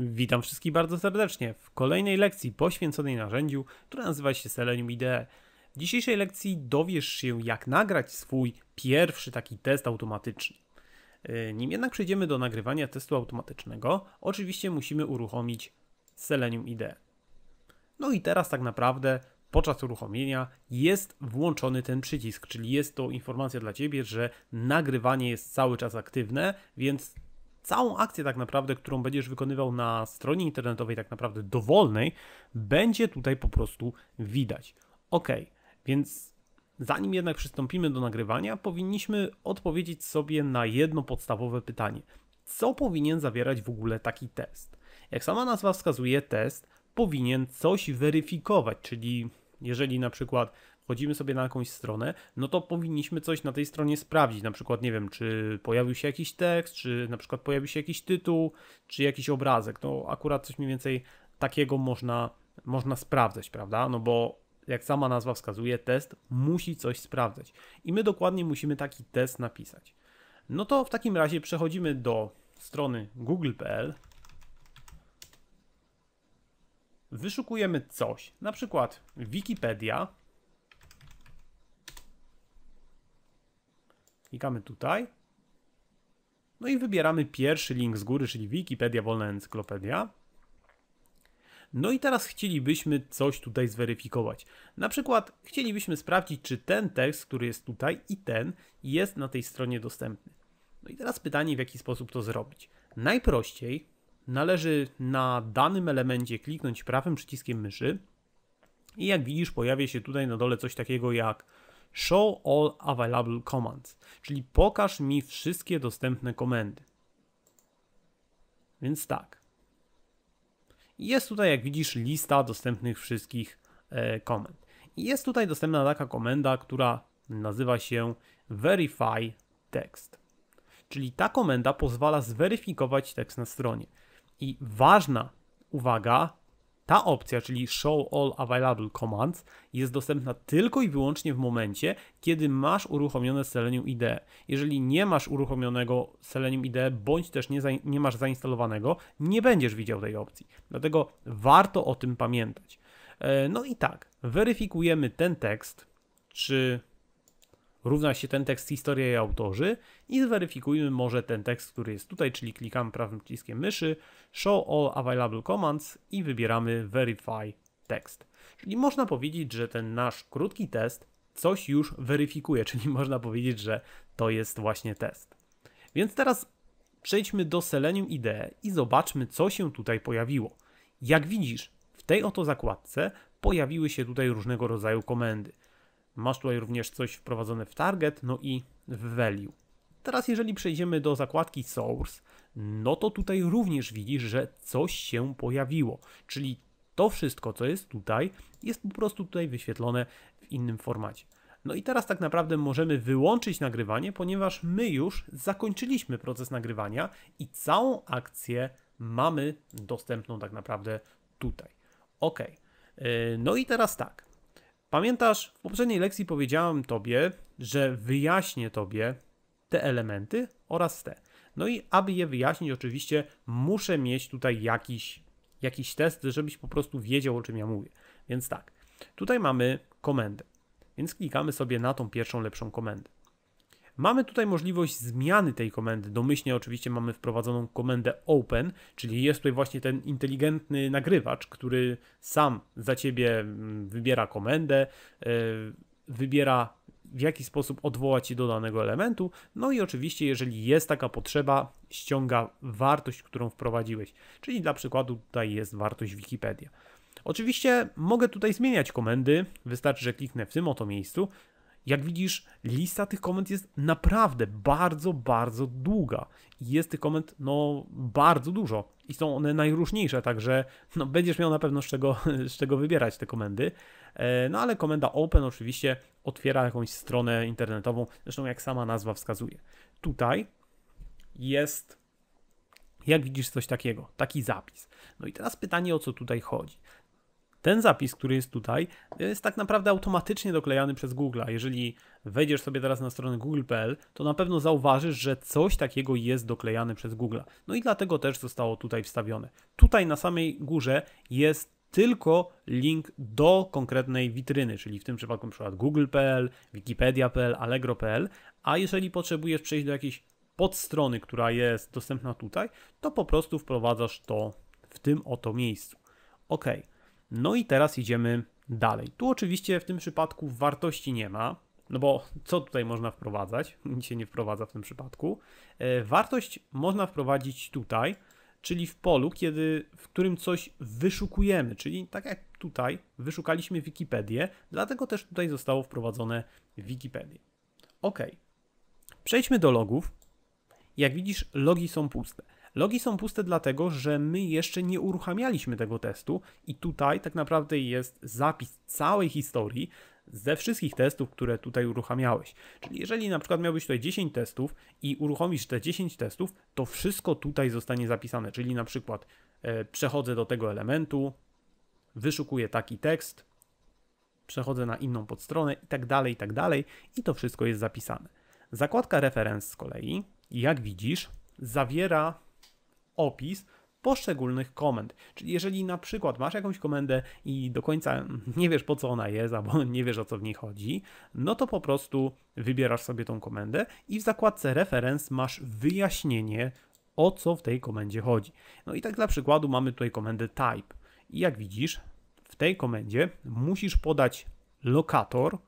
Witam wszystkich bardzo serdecznie w kolejnej lekcji poświęconej narzędziu, które nazywa się Selenium IDE. W dzisiejszej lekcji dowiesz się, jak nagrać swój pierwszy taki test automatyczny. E, nim jednak przejdziemy do nagrywania testu automatycznego, oczywiście musimy uruchomić Selenium IDE. No i teraz tak naprawdę podczas uruchomienia jest włączony ten przycisk, czyli jest to informacja dla Ciebie, że nagrywanie jest cały czas aktywne, więc całą akcję tak naprawdę, którą będziesz wykonywał na stronie internetowej, tak naprawdę dowolnej, będzie tutaj po prostu widać. Ok, więc zanim jednak przystąpimy do nagrywania, powinniśmy odpowiedzieć sobie na jedno podstawowe pytanie. Co powinien zawierać w ogóle taki test? Jak sama nazwa wskazuje, test powinien coś weryfikować, czyli jeżeli na przykład wchodzimy sobie na jakąś stronę, no to powinniśmy coś na tej stronie sprawdzić. Na przykład, nie wiem, czy pojawił się jakiś tekst, czy na przykład pojawił się jakiś tytuł, czy jakiś obrazek. No akurat coś mniej więcej takiego można, można sprawdzać, prawda? No bo jak sama nazwa wskazuje, test musi coś sprawdzać. I my dokładnie musimy taki test napisać. No to w takim razie przechodzimy do strony google.pl. Wyszukujemy coś, na przykład Wikipedia, Klikamy tutaj. No i wybieramy pierwszy link z góry, czyli Wikipedia, wolna encyklopedia. No i teraz chcielibyśmy coś tutaj zweryfikować. Na przykład chcielibyśmy sprawdzić, czy ten tekst, który jest tutaj i ten jest na tej stronie dostępny. No i teraz pytanie, w jaki sposób to zrobić. Najprościej należy na danym elemencie kliknąć prawym przyciskiem myszy i jak widzisz pojawia się tutaj na dole coś takiego jak show all available commands, czyli pokaż mi wszystkie dostępne komendy. Więc tak. Jest tutaj, jak widzisz, lista dostępnych wszystkich e, komend. Jest tutaj dostępna taka komenda, która nazywa się verify text. Czyli ta komenda pozwala zweryfikować tekst na stronie. I ważna uwaga, ta opcja, czyli Show All Available Commands, jest dostępna tylko i wyłącznie w momencie, kiedy masz uruchomione Selenium IDE. Jeżeli nie masz uruchomionego Selenium IDE, bądź też nie, nie masz zainstalowanego, nie będziesz widział tej opcji. Dlatego warto o tym pamiętać. E, no i tak, weryfikujemy ten tekst, czy równa się ten tekst historia i autorzy i zweryfikujmy może ten tekst, który jest tutaj, czyli klikamy prawym przyciskiem myszy, show all available commands i wybieramy verify text. Czyli można powiedzieć, że ten nasz krótki test coś już weryfikuje, czyli można powiedzieć, że to jest właśnie test. Więc teraz przejdźmy do Selenium IDE i zobaczmy, co się tutaj pojawiło. Jak widzisz, w tej oto zakładce pojawiły się tutaj różnego rodzaju komendy. Masz tutaj również coś wprowadzone w target, no i w value. Teraz jeżeli przejdziemy do zakładki source, no to tutaj również widzisz, że coś się pojawiło, czyli to wszystko, co jest tutaj, jest po prostu tutaj wyświetlone w innym formacie. No i teraz tak naprawdę możemy wyłączyć nagrywanie, ponieważ my już zakończyliśmy proces nagrywania i całą akcję mamy dostępną tak naprawdę tutaj. Ok. Y, no i teraz tak. Pamiętasz, w poprzedniej lekcji powiedziałem Tobie, że wyjaśnię Tobie te elementy oraz te. No i aby je wyjaśnić, oczywiście muszę mieć tutaj jakiś, jakiś test, żebyś po prostu wiedział, o czym ja mówię. Więc tak, tutaj mamy komendę. Więc klikamy sobie na tą pierwszą lepszą komendę. Mamy tutaj możliwość zmiany tej komendy. Domyślnie oczywiście mamy wprowadzoną komendę open, czyli jest tutaj właśnie ten inteligentny nagrywacz, który sam za ciebie mm, wybiera komendę, e, wybiera w jaki sposób odwołać się do danego elementu. No i oczywiście, jeżeli jest taka potrzeba, ściąga wartość, którą wprowadziłeś. Czyli dla przykładu tutaj jest wartość Wikipedia. Oczywiście mogę tutaj zmieniać komendy, wystarczy, że kliknę w tym oto miejscu, jak widzisz, lista tych komend jest naprawdę bardzo, bardzo długa. Jest tych komend, no, bardzo dużo. I są one najróżniejsze, także no, będziesz miał na pewno z czego, z czego wybierać te komendy. E, no ale komenda Open oczywiście otwiera jakąś stronę internetową, zresztą jak sama nazwa wskazuje. Tutaj jest, jak widzisz, coś takiego, taki zapis. No i teraz pytanie, o co tutaj chodzi. Ten zapis, który jest tutaj, jest tak naprawdę automatycznie doklejany przez Google. Jeżeli wejdziesz sobie teraz na stronę google.pl, to na pewno zauważysz, że coś takiego jest doklejane przez Google. No i dlatego też zostało tutaj wstawione. Tutaj na samej górze jest tylko link do konkretnej witryny, czyli w tym przypadku np. google.pl, wikipedia.pl, allegro.pl, a jeżeli potrzebujesz przejść do jakiejś podstrony, która jest dostępna tutaj, to po prostu wprowadzasz to w tym oto miejscu. OK. No i teraz idziemy dalej. Tu oczywiście w tym przypadku wartości nie ma, no bo co tutaj można wprowadzać? Nic się nie wprowadza w tym przypadku. E, wartość można wprowadzić tutaj, czyli w polu, kiedy, w którym coś wyszukujemy, czyli tak jak tutaj wyszukaliśmy Wikipedię, dlatego też tutaj zostało wprowadzone Wikipedię. Ok. Przejdźmy do logów. Jak widzisz, logi są puste. Logi są puste dlatego, że my jeszcze nie uruchamialiśmy tego testu i tutaj tak naprawdę jest zapis całej historii ze wszystkich testów, które tutaj uruchamiałeś. Czyli jeżeli na przykład miałbyś tutaj 10 testów i uruchomisz te 10 testów, to wszystko tutaj zostanie zapisane, czyli na przykład e, przechodzę do tego elementu, wyszukuję taki tekst, przechodzę na inną podstronę i tak dalej, i tak dalej i to wszystko jest zapisane. Zakładka reference z kolei, jak widzisz, zawiera opis poszczególnych komend. Czyli jeżeli na przykład masz jakąś komendę i do końca nie wiesz po co ona jest, albo nie wiesz o co w niej chodzi, no to po prostu wybierasz sobie tą komendę i w zakładce reference masz wyjaśnienie o co w tej komendzie chodzi. No i tak dla przykładu mamy tutaj komendę type. I jak widzisz, w tej komendzie musisz podać lokator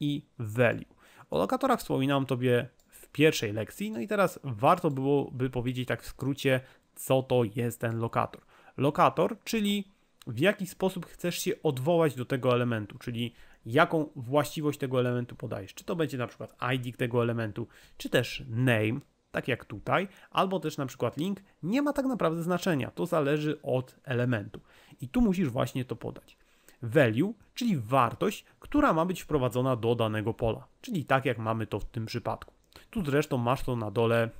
i value. O lokatorach wspominałem Tobie w pierwszej lekcji, no i teraz warto byłoby powiedzieć tak w skrócie, co to jest ten lokator. Lokator, czyli w jaki sposób chcesz się odwołać do tego elementu, czyli jaką właściwość tego elementu podajesz. Czy to będzie na przykład ID tego elementu, czy też name, tak jak tutaj, albo też na przykład link, nie ma tak naprawdę znaczenia. To zależy od elementu. I tu musisz właśnie to podać. Value, czyli wartość, która ma być wprowadzona do danego pola, czyli tak jak mamy to w tym przypadku. Tu zresztą masz to na dole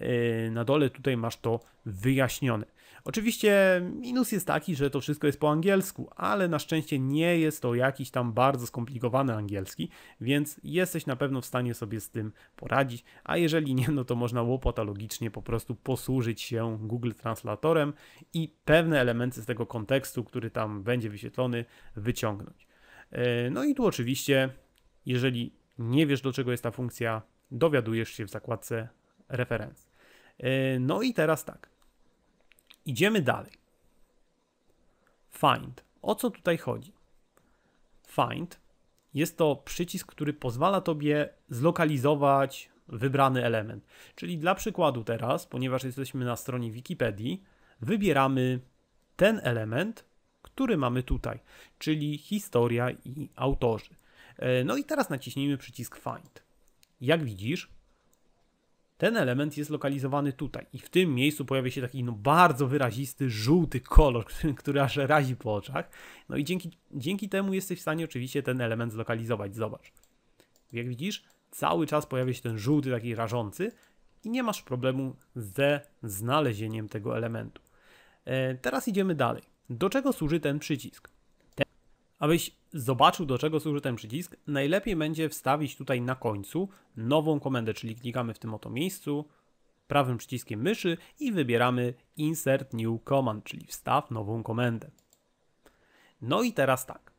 Yy, na dole tutaj masz to wyjaśnione. Oczywiście minus jest taki, że to wszystko jest po angielsku, ale na szczęście nie jest to jakiś tam bardzo skomplikowany angielski, więc jesteś na pewno w stanie sobie z tym poradzić, a jeżeli nie, no to można łopatologicznie po prostu posłużyć się Google Translatorem i pewne elementy z tego kontekstu, który tam będzie wyświetlony, wyciągnąć. Yy, no i tu oczywiście, jeżeli nie wiesz do czego jest ta funkcja, dowiadujesz się w zakładce referencji. Yy, no i teraz tak. Idziemy dalej. Find. O co tutaj chodzi? Find jest to przycisk, który pozwala tobie zlokalizować wybrany element. Czyli dla przykładu teraz, ponieważ jesteśmy na stronie Wikipedii, wybieramy ten element, który mamy tutaj, czyli historia i autorzy. Yy, no i teraz naciśnijmy przycisk Find. Jak widzisz, ten element jest lokalizowany tutaj i w tym miejscu pojawia się taki no, bardzo wyrazisty, żółty kolor, który, który aż razi po oczach. No i dzięki, dzięki temu jesteś w stanie oczywiście ten element zlokalizować. Zobacz. Jak widzisz, cały czas pojawia się ten żółty, taki rażący i nie masz problemu ze znalezieniem tego elementu. E, teraz idziemy dalej. Do czego służy ten przycisk? Abyś zobaczył do czego służy ten przycisk, najlepiej będzie wstawić tutaj na końcu nową komendę, czyli klikamy w tym oto miejscu prawym przyciskiem myszy i wybieramy Insert New Command, czyli wstaw nową komendę. No i teraz tak,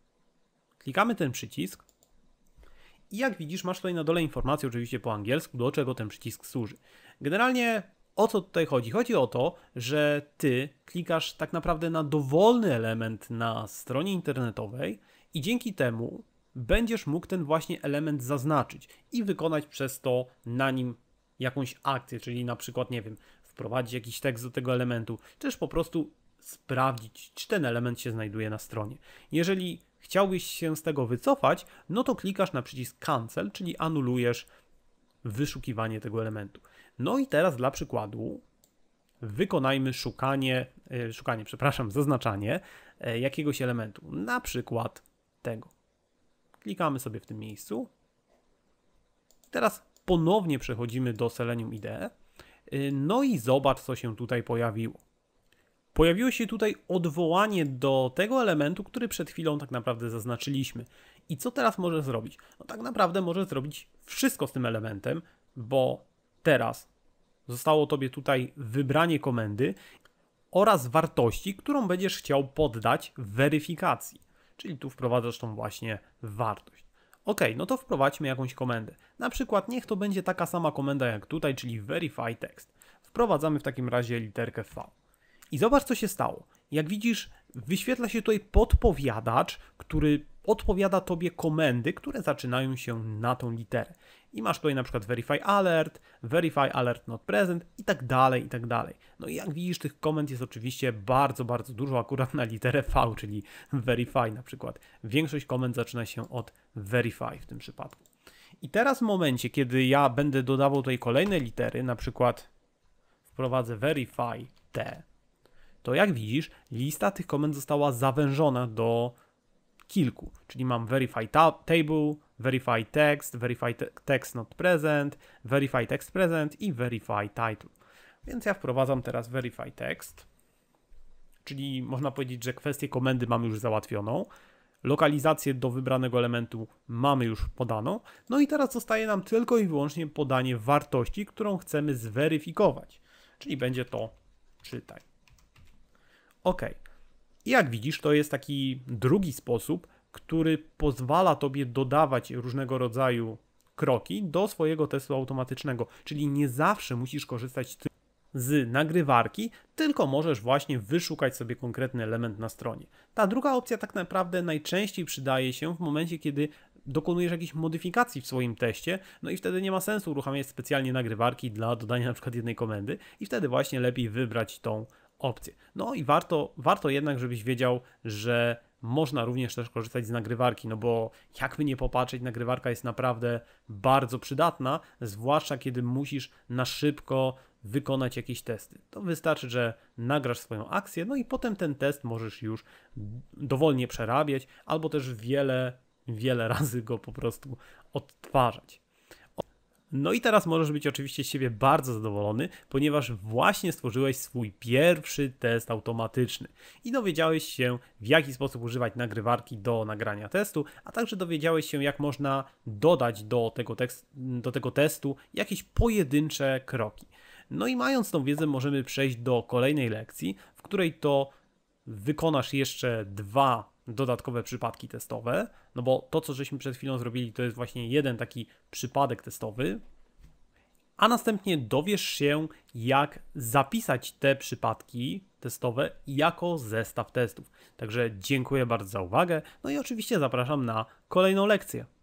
klikamy ten przycisk i jak widzisz masz tutaj na dole informację oczywiście po angielsku, do czego ten przycisk służy. Generalnie o co tutaj chodzi? Chodzi o to, że ty klikasz tak naprawdę na dowolny element na stronie internetowej i dzięki temu będziesz mógł ten właśnie element zaznaczyć i wykonać przez to na nim jakąś akcję, czyli na przykład, nie wiem, wprowadzić jakiś tekst do tego elementu, czy też po prostu sprawdzić, czy ten element się znajduje na stronie. Jeżeli chciałbyś się z tego wycofać, no to klikasz na przycisk cancel, czyli anulujesz wyszukiwanie tego elementu. No i teraz dla przykładu wykonajmy szukanie, e, szukanie, przepraszam, zaznaczanie e, jakiegoś elementu, na przykład tego. Klikamy sobie w tym miejscu. Teraz ponownie przechodzimy do Selenium IDE. No i zobacz, co się tutaj pojawiło. Pojawiło się tutaj odwołanie do tego elementu, który przed chwilą tak naprawdę zaznaczyliśmy. I co teraz może zrobić? No tak naprawdę może zrobić wszystko z tym elementem, bo teraz Zostało Tobie tutaj wybranie komendy oraz wartości, którą będziesz chciał poddać weryfikacji. Czyli tu wprowadzasz tą właśnie wartość. Ok, no to wprowadźmy jakąś komendę. Na przykład niech to będzie taka sama komenda jak tutaj, czyli verify text. Wprowadzamy w takim razie literkę V. I zobacz co się stało. Jak widzisz, wyświetla się tutaj podpowiadacz, który odpowiada tobie komendy, które zaczynają się na tą literę. I masz tutaj na przykład verify alert, verify alert not present i tak dalej, i tak dalej. No i jak widzisz, tych komend jest oczywiście bardzo, bardzo dużo, akurat na literę V, czyli verify na przykład. Większość komend zaczyna się od verify w tym przypadku. I teraz w momencie, kiedy ja będę dodawał tutaj kolejne litery, na przykład wprowadzę verify T, to jak widzisz, lista tych komend została zawężona do kilku, czyli mam verify ta table, verify text, verify te text not present, verify text present i verify title. Więc ja wprowadzam teraz verify text, czyli można powiedzieć, że kwestię komendy mamy już załatwioną. Lokalizację do wybranego elementu mamy już podaną. No i teraz zostaje nam tylko i wyłącznie podanie wartości, którą chcemy zweryfikować. Czyli będzie to czytaj. OK. I jak widzisz, to jest taki drugi sposób, który pozwala tobie dodawać różnego rodzaju kroki do swojego testu automatycznego. Czyli nie zawsze musisz korzystać z nagrywarki, tylko możesz właśnie wyszukać sobie konkretny element na stronie. Ta druga opcja tak naprawdę najczęściej przydaje się w momencie, kiedy dokonujesz jakichś modyfikacji w swoim teście, no i wtedy nie ma sensu uruchamiać specjalnie nagrywarki dla dodania na przykład jednej komendy i wtedy właśnie lepiej wybrać tą opcje. No i warto, warto jednak, żebyś wiedział, że można również też korzystać z nagrywarki, no bo jakby nie popatrzeć, nagrywarka jest naprawdę bardzo przydatna, zwłaszcza kiedy musisz na szybko wykonać jakieś testy. To wystarczy, że nagrasz swoją akcję, no i potem ten test możesz już dowolnie przerabiać, albo też wiele, wiele razy go po prostu odtwarzać. No i teraz możesz być oczywiście z siebie bardzo zadowolony, ponieważ właśnie stworzyłeś swój pierwszy test automatyczny i dowiedziałeś się, w jaki sposób używać nagrywarki do nagrania testu, a także dowiedziałeś się, jak można dodać do tego, tekst, do tego testu jakieś pojedyncze kroki. No i mając tą wiedzę, możemy przejść do kolejnej lekcji, w której to wykonasz jeszcze dwa dodatkowe przypadki testowe, no bo to, co żeśmy przed chwilą zrobili, to jest właśnie jeden taki przypadek testowy, a następnie dowiesz się, jak zapisać te przypadki testowe jako zestaw testów. Także dziękuję bardzo za uwagę, no i oczywiście zapraszam na kolejną lekcję.